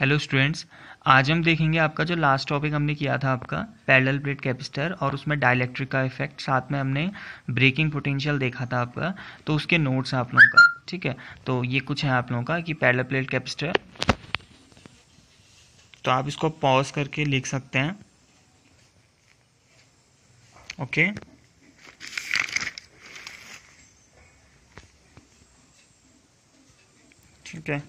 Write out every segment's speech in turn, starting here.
hello students आज हम देखेंगे आपका जो लास्ट टॉपिक हमने किया था आपका पैरेलल प्लेट कैपेसिटर और उसमें डायलैक्ट्रिक का इफेक्ट साथ में हमने ब्रेकिंग पोटेंशियल देखा था आपका तो उसके नोट्स आप लोगों का ठीक है तो ये कुछ है आप लोगों का कि पैरेलल प्लेट कैपेसिटर तो आप इसको पॉज करके लिख सकते हैं ओके ठीक है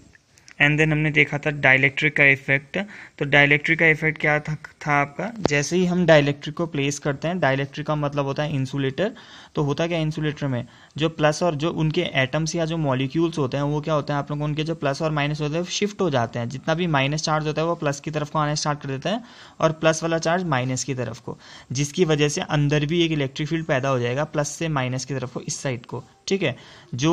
एंड देन हमने देखा था डायलैक्ट्रिक का इफेक्ट तो डायलैक्ट्रिक का इफेक्ट क्या था, था आपका जैसे ही हम डायलैक्ट्रिक को प्लेस करते हैं डायलैक्ट्रिक का मतलब होता है इंसुलेटर तो होता क्या इंसुलेटर में जो प्लस और जो उनके एटम्स या जो मॉलिक्यूल्स होते हैं वो क्या होते हैं आप लोगों उनके जो प्लस और माइनस होते हैं शिफ्ट हो जाते हैं जितना भी माइनस चार्ज होता है वो प्लस की तरफ को आना स्टार्ट कर देते हैं और प्लस वाला चार्ज माइनस की तरफ को जिसकी वजह से अंदर भी एक इलेक्ट्रिक फील्ड पैदा हो जाएगा प्लस से माइनस की तरफ को इस साइड को ठीक है जो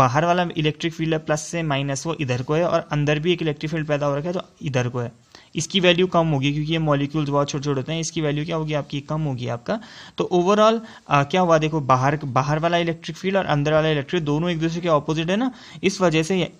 बाहर वाला इलेक्ट्रिक फील्ड है प्लस से माइनस वो इधर को है और अंदर भी एक इलेक्ट्रिक फील्ड पैदा हो रखा है जो इधर को है इसकी वैल्यू कम होगी क्योंकि ये मॉलिक्यूल्स बहुत छोटे छोटे होते हैं इसकी वैल्यू क्या होगी आपकी कम होगी आपका तो ओवरऑल क्या हुआ देखो बाहर बाहर वाला इलेक्ट्रिक फील्ड और अंदर वाला इलेक्ट्रिक दोनों एक दूसरे के ऑपोजिट है ना इस वजह से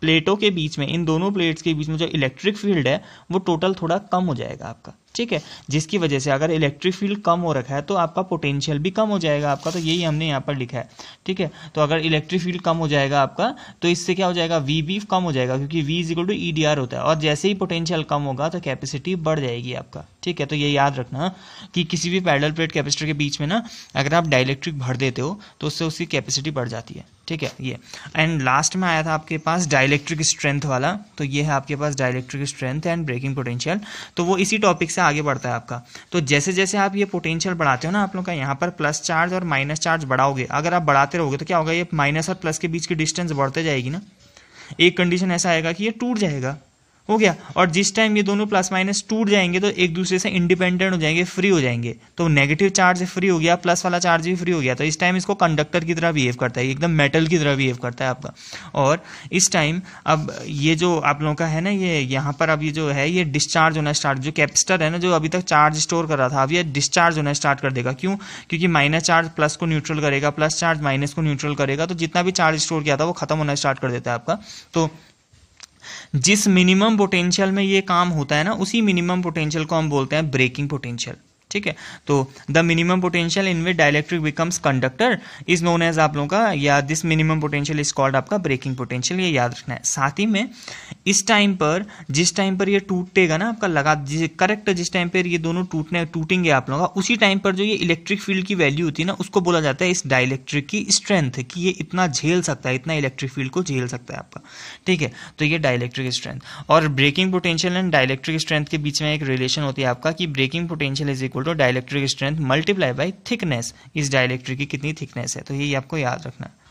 प्लेटों के बीच में इन दोनों प्लेट्स के बीच में जो इलेक्ट्रिक फील्ड है वो टोटल थोड़ा कम हो जाएगा आपका ठीक है जिसकी वजह से अगर इलेक्ट्रिक फील्ड कम हो रखा है तो आपका पोटेंशियल भी कम हो जाएगा आपका तो यही हमने यहाँ पर लिखा है ठीक है तो अगर इलेक्ट्रिक फील्ड कम हो जाएगा आपका तो इससे क्या हो जाएगा वी भी कम हो जाएगा क्योंकि V is equal to E होता है और जैसे ही पोटेंशियल कम होगा तो कैपेसिटी बढ़ जाएगी आपका ठीक है तो ये याद रखना कि किसी भी पैडल प्लेट कैपेसिटर के बीच में ना अगर आप डायलैक्ट्रिक भर देते हो तो उससे उसकी कैपेसिटी बढ़ जाती है ठीक है ये एंड लास्ट में आया था आपके पास डायलैक्ट्रिक स्ट्रेंथ वाला तो ये है आपके पास dielectric strength and breaking potential तो वो इसी टॉपिक से आगे बढ़ता है आपका तो जैसे जैसे आप ये पोटेंशियल बढ़ाते हो ना आप लोग का यहाँ पर प्लस चार्ज और माइनस चार्ज बढ़ाओगे अगर आप बढ़ाते रहोगे तो क्या होगा ये माइनस और प्लस के बीच की डिस्टेंस बढ़ते जाएगी ना एक कंडीशन ऐसा आएगा कि ये टूट जाएगा हो गया और जिस टाइम ये दोनों प्लस माइनस टूट जाएंगे तो एक दूसरे से इंडिपेंडेंट हो जाएंगे फ्री हो जाएंगे तो नेगेटिव चार्ज फ्री हो गया प्लस वाला चार्ज भी फ्री हो गया तो इस टाइम इसको कंडक्टर की तरह बिहेव करता है एकदम मेटल की तरह बिहेव करता है आपका और इस टाइम अब ये जो आप लोगों का है ना ये यहाँ पर अब ये जो है ये डिस्चार्ज होना स्टार्ट जो कैपेसिटर है ना जो अभी तक चार्ज स्टोर कर रहा था अब ये डिस्चार्ज होना स्टार्ट कर देगा क्यों क्योंकि माइनस चार्ज प्लस को न्यूट्रल करेगा प्लस चार्ज माइनस को न्यूट्रल करेगा तो जितना भी चार्ज स्टोर किया था वो खत्म होना स्टार्ट कर देता है आपका तो जिस मिनिमम पोटेंशियल में ये काम होता है ना उसी मिनिमम पोटेंशियल को हम बोलते हैं ब्रेकिंग पोटेंशियल ठीक है तो the minimum potential in which dielectric becomes conductor is known as आप लोगों का या this minimum potential is called आपका ब्रेकिंग पोटेंशियल ये याद रखना है साथ ही में इस टाइम पर जिस टाइम पर ये टूटेगा ना आपका लगा करेक्ट जिस टाइम पर ये दोनों टूटने टूटेंगे आप लोगों का उसी टाइम पर जो ये इलेक्ट्रिक फील्ड की वैल्यू होती है ना उसको बोला जाता है इस डायलैक्ट्रिक की स्ट्रेंथ कि ये इतना झेल सकता है इतना इलेक्ट्रिक फील्ड को झेल सकता है आपका ठीक है तो ये डायलैक्ट्रिक स्ट्रेंथ और breaking potential and dielectric strength के बीच में एक रिलेशन होती है आपका कि breaking potential is equal equal to dielectric strength multiply by thickness इस डाइलेक्ट्रिक की कितनी थिकनेस है तो ये आपको याद रखना है